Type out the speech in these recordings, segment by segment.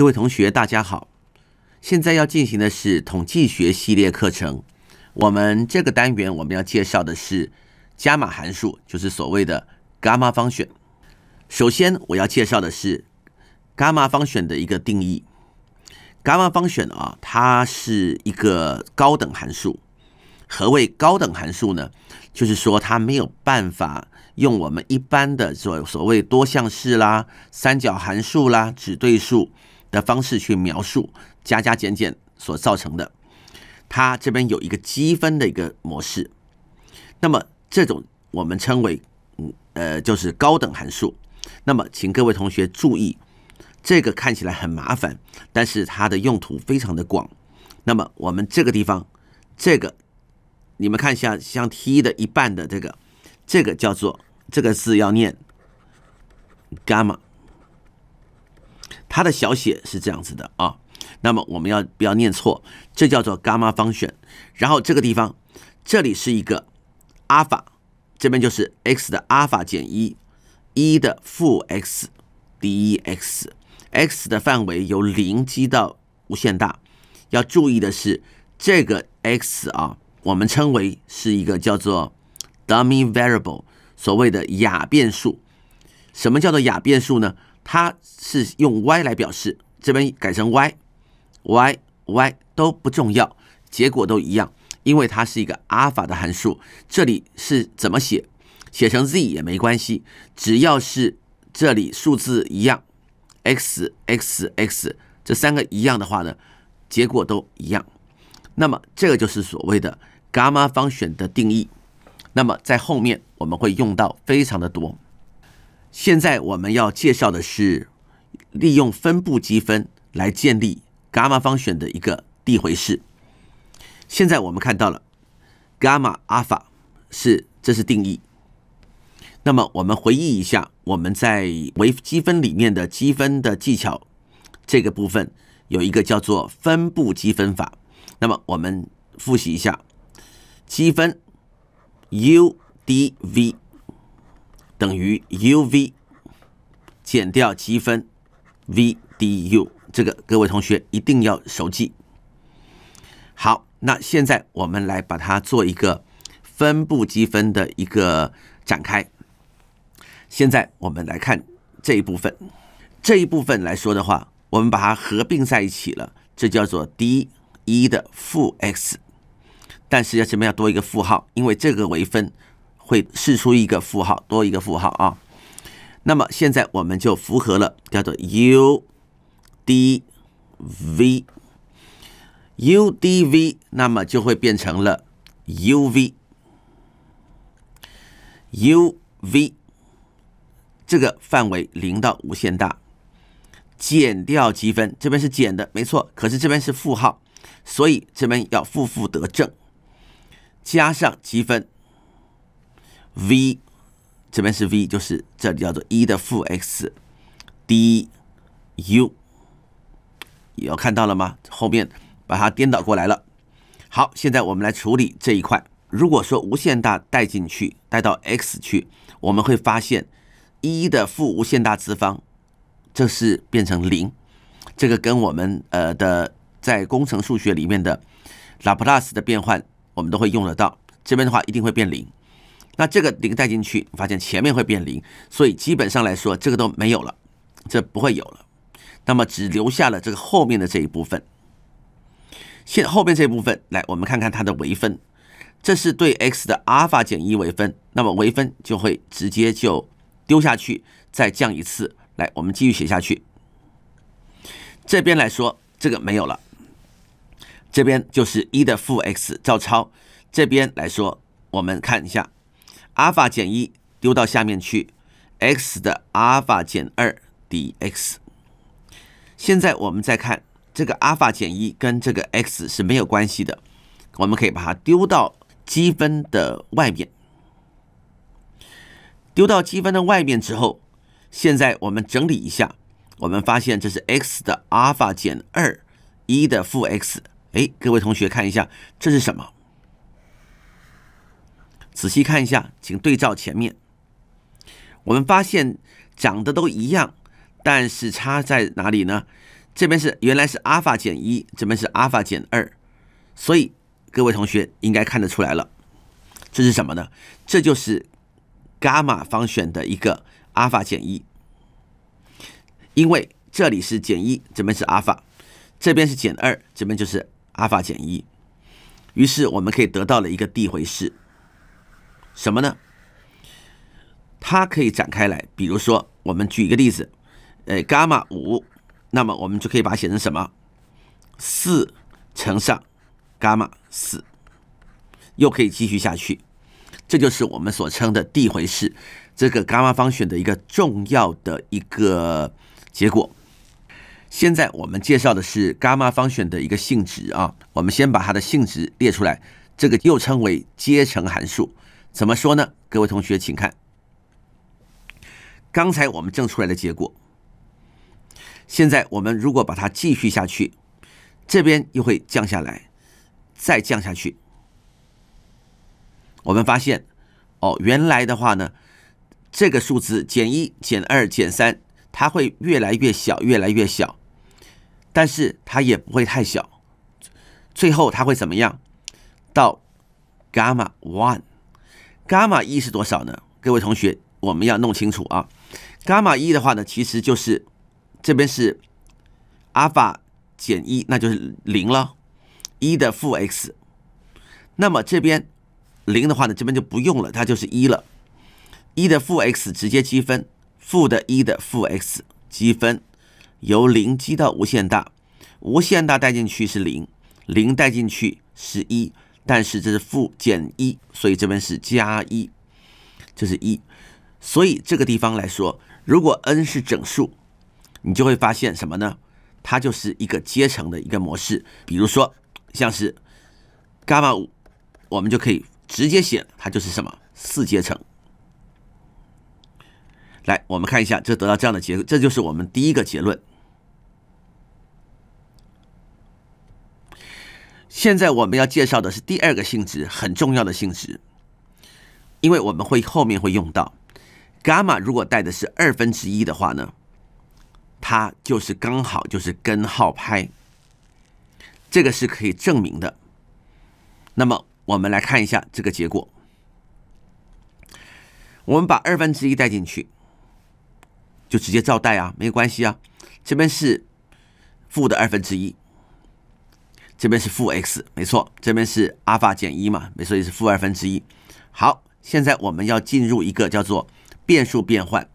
各位同学，大家好！现在要进行的是统计学系列课程。我们这个单元我们要介绍的是伽马函数，就是所谓的伽马方选。首先，我要介绍的是伽马方选的一个定义。伽马方选啊，它是一个高等函数。何谓高等函数呢？就是说它没有办法用我们一般的所所谓多项式啦、三角函数啦、指对数。的方式去描述加加减减所造成的，它这边有一个积分的一个模式，那么这种我们称为嗯呃就是高等函数，那么请各位同学注意，这个看起来很麻烦，但是它的用途非常的广，那么我们这个地方这个你们看一下像 t 的一半的这个这个叫做这个字要念 gamma Gamma 它的小写是这样子的啊，那么我们要不要念错？这叫做伽马方选。然后这个地方，这里是一个阿尔法，这边就是 x 的阿尔法减一，一的负 x d 一 x，x 的范围由零积到无限大。要注意的是，这个 x 啊，我们称为是一个叫做 dummy variable，所谓的哑变数。什么叫做哑变数呢？它是用 y 来表示，这边改成 y，y，y 都不重要，结果都一样，因为它是一个阿尔法的函数。这里是怎么写？写成 z 也没关系，只要是这里数字一样，x，x，x 这三个一样的话呢，结果都一样。那么这个就是所谓的伽马方选的定义。那么在后面我们会用到非常的多。现在我们要介绍的是利用分部积分来建立伽马方选的一个递回式。现在我们看到了伽马阿尔法是这是定义。那么我们回忆一下我们在微积分里面的积分的技巧这个部分有一个叫做分部积分法。那么我们复习一下积分 u d v。等于 u v 减掉积分 v d u，这个各位同学一定要熟记。好，那现在我们来把它做一个分部积分的一个展开。现在我们来看这一部分，这一部分来说的话，我们把它合并在一起了，这叫做 d 一的负 x，但是要前面要多一个负号，因为这个为分。会试出一个负号，多一个负号啊。那么现在我们就符合了，叫做 U D V U D V，那么就会变成了 U V U V。这个范围零到无限大，减掉积分，这边是减的，没错。可是这边是负号，所以这边要负负得正，加上积分。v 这边是 v，就是这里叫做 e 的负 xdu，有看到了吗？后面把它颠倒过来了。好，现在我们来处理这一块。如果说无限大带进去，带到 x 去，我们会发现 e 的负无限大次方，这是变成零。这个跟我们呃的在工程数学里面的拉普拉斯的变换，我们都会用得到。这边的话一定会变零。那这个零带进去，发现前面会变零，所以基本上来说，这个都没有了，这不会有了。那么只留下了这个后面的这一部分。现后边这部分，来我们看看它的微分，这是对 x 的阿尔法减一微分，那么微分就会直接就丢下去，再降一次。来，我们继续写下去。这边来说，这个没有了。这边就是一的负 x 照抄。这边来说，我们看一下。阿尔法减一丢到下面去，x 的阿尔法减二 d x。现在我们再看这个阿尔法减一跟这个 x 是没有关系的，我们可以把它丢到积分的外面。丢到积分的外面之后，现在我们整理一下，我们发现这是 x 的阿尔法减二，一的负 x。哎，各位同学看一下，这是什么？仔细看一下，请对照前面，我们发现长得都一样，但是差在哪里呢？这边是原来是阿尔法减一，这边是阿尔法减二，所以各位同学应该看得出来了，这是什么呢？这就是伽马方选的一个阿尔法减一，因为这里是减一，这边是阿尔法，这边是减二，这边就是阿尔法减一，于是我们可以得到了一个递回式。什么呢？它可以展开来，比如说，我们举一个例子，诶，伽马五，那么我们就可以把它写成什么？四乘上伽马四，又可以继续下去，这就是我们所称的第一回事。这个伽马方选的一个重要的一个结果。现在我们介绍的是伽马方选的一个性质啊，我们先把它的性质列出来，这个又称为阶乘函数。怎么说呢？各位同学，请看刚才我们证出来的结果。现在我们如果把它继续下去，这边又会降下来，再降下去。我们发现，哦，原来的话呢，这个数字减一、减二、减三，它会越来越小，越来越小。但是它也不会太小，最后它会怎么样？到伽马 one。伽马一是多少呢？各位同学，我们要弄清楚啊。伽马一的话呢，其实就是这边是阿尔法减一，那就是零了，一的负 x。那么这边零的话呢，这边就不用了，它就是一了。一的负 x 直接积分，负的一的负 x 积分，由零积到无限大，无限大带进去是零，零带进去是一。但是这是负减一，所以这边是加一，这是一，所以这个地方来说，如果 n 是整数，你就会发现什么呢？它就是一个阶乘的一个模式。比如说，像是伽马五，我们就可以直接写，它就是什么四阶乘。来，我们看一下，这得到这样的结，这就是我们第一个结论。现在我们要介绍的是第二个性质，很重要的性质，因为我们会后面会用到。伽马如果带的是二分之一的话呢，它就是刚好就是根号派，这个是可以证明的。那么我们来看一下这个结果，我们把二分之一带进去，就直接照带啊，没关系啊，这边是负的二分之一。这边是负 x，没错。这边是阿尔法减一嘛，没错，也是负二分之一。好，现在我们要进入一个叫做变数变换，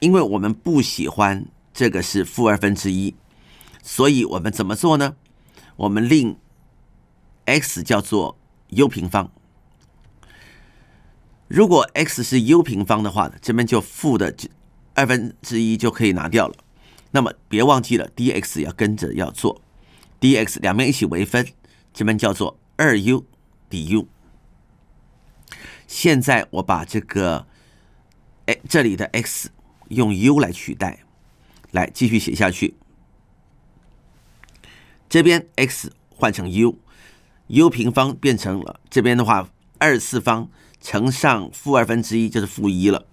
因为我们不喜欢这个是负二分之一，所以我们怎么做呢？我们令 x 叫做 u 平方。如果 x 是 u 平方的话，这边就负的二分之一就可以拿掉了。那么别忘记了 dx 要跟着要做。d x 两边一起微分，这边叫做二 u d u。现在我把这个哎这里的 x 用 u 来取代，来继续写下去。这边 x 换成 u，u 平方变成了这边的话二次方乘上负二分之一就是负一了，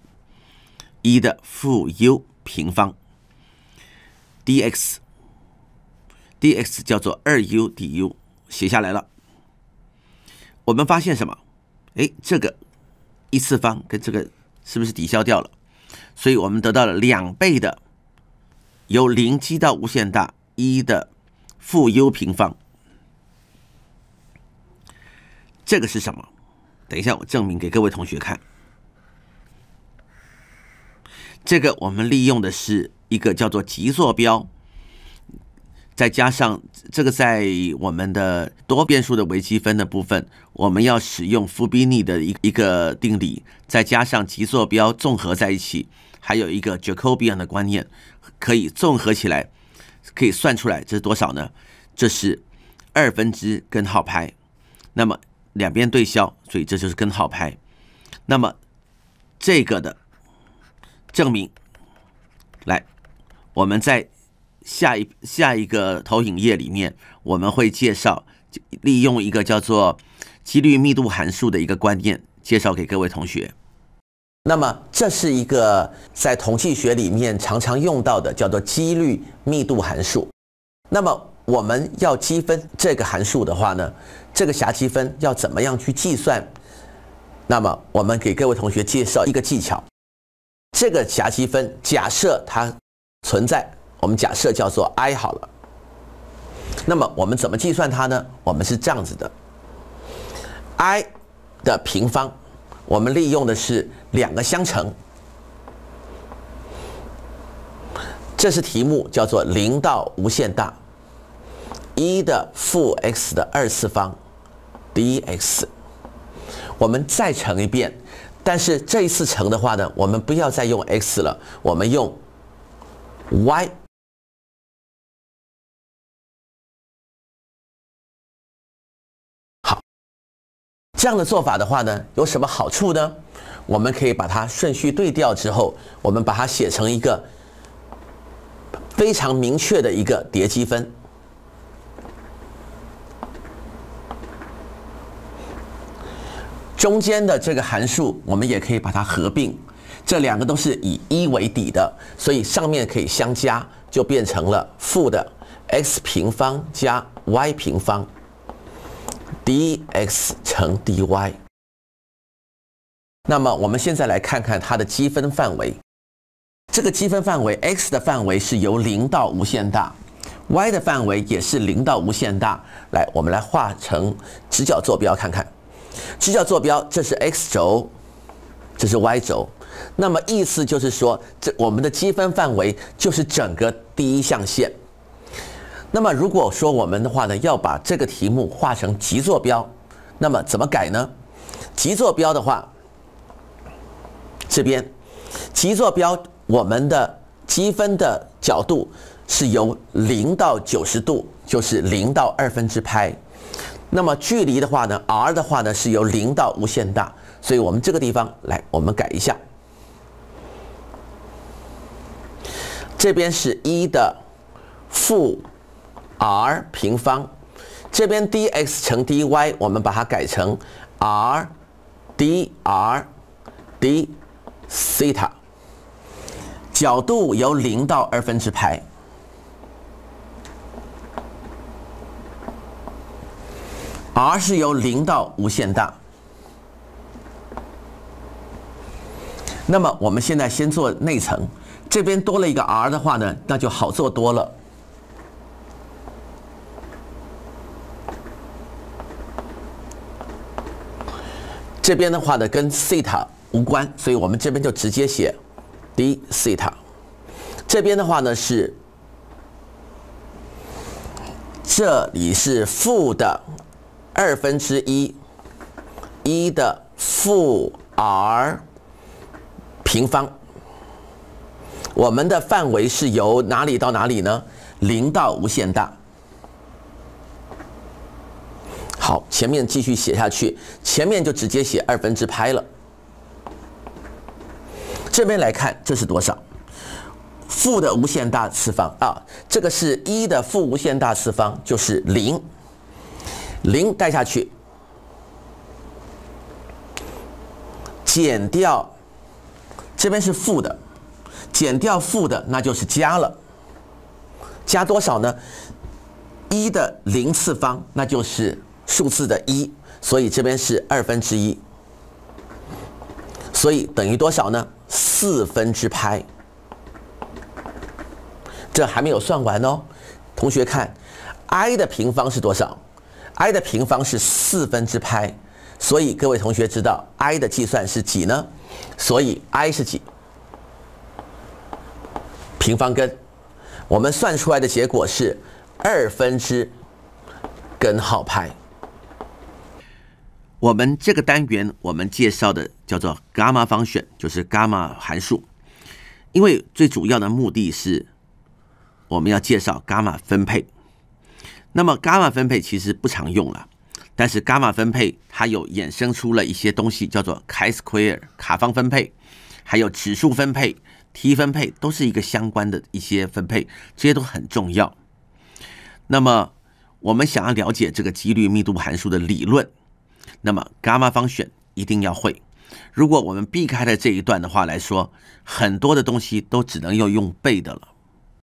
一的负 u 平方 d x。dx 叫做二 u du，写下来了。我们发现什么？哎，这个一次方跟这个是不是抵消掉了？所以我们得到了两倍的由零积到无限大一的负 u 平方。这个是什么？等一下，我证明给各位同学看。这个我们利用的是一个叫做极坐标。再加上这个，在我们的多变数的微积分的部分，我们要使用傅比叶的一一个定理，再加上极坐标综合在一起，还有一个 jacobian 的观念，可以综合起来，可以算出来这是多少呢？这是二分之根号派。那么两边对消，所以这就是根号派。那么这个的证明，来，我们在下一下一个投影页里面，我们会介绍利用一个叫做几率密度函数的一个观念，介绍给各位同学。那么，这是一个在统计学里面常常用到的，叫做几率密度函数。那么，我们要积分这个函数的话呢，这个瑕积分要怎么样去计算？那么，我们给各位同学介绍一个技巧：这个瑕积分，假设它存在。我们假设叫做 i 好了，那么我们怎么计算它呢？我们是这样子的：i 的平方，我们利用的是两个相乘。这是题目叫做零到无限大一的负 x 的二次方 dx，我们再乘一遍，但是这一次乘的话呢，我们不要再用 x 了，我们用 y。这样的做法的话呢，有什么好处呢？我们可以把它顺序对调之后，我们把它写成一个非常明确的一个叠积分。中间的这个函数，我们也可以把它合并，这两个都是以一为底的，所以上面可以相加，就变成了负的 x 平方加 y 平方。dx 乘 dy。那么我们现在来看看它的积分范围。这个积分范围，x 的范围是由零到无限大，y 的范围也是零到无限大。来，我们来画成直角坐标看看。直角坐标，这是 x 轴，这是 y 轴。那么意思就是说，这我们的积分范围就是整个第一象限。那么如果说我们的话呢，要把这个题目画成极坐标，那么怎么改呢？极坐标的话，这边极坐标我们的积分的角度是由零到九十度，就是零到二分之派。那么距离的话呢，r 的话呢是由零到无限大，所以我们这个地方来，我们改一下，这边是一的负。r 平方，这边 dx 乘 dy，我们把它改成 r dr d theta，角度由零到二分之派，r 是由零到无限大。那么我们现在先做内层，这边多了一个 r 的话呢，那就好做多了。这边的话呢跟西塔无关，所以我们这边就直接写 d 西塔。这边的话呢是，这里是负的二分之一一的负 r 平方。我们的范围是由哪里到哪里呢？零到无限大。好，前面继续写下去，前面就直接写二分之派了。这边来看，这是多少？负的无限大次方啊，这个是一的负无限大次方，就是零。零带下去，减掉，这边是负的，减掉负的，那就是加了。加多少呢？一的零次方，那就是。数字的一，所以这边是二分之一，所以等于多少呢？四分之派。这还没有算完哦，同学看，i 的平方是多少？i 的平方是四分之派，所以各位同学知道 i 的计算是几呢？所以 i 是几？平方根，我们算出来的结果是二分之根号派。我们这个单元，我们介绍的叫做伽马方选，就是伽马函数。因为最主要的目的是，我们要介绍伽马分配。那么伽马分配其实不常用了，但是伽马分配它有衍生出了一些东西，叫做 square 卡方分配，还有指数分配、t 分配，都是一个相关的一些分配，这些都很重要。那么我们想要了解这个几率密度函数的理论。那么伽马方选一定要会，如果我们避开了这一段的话来说，很多的东西都只能用用背的了。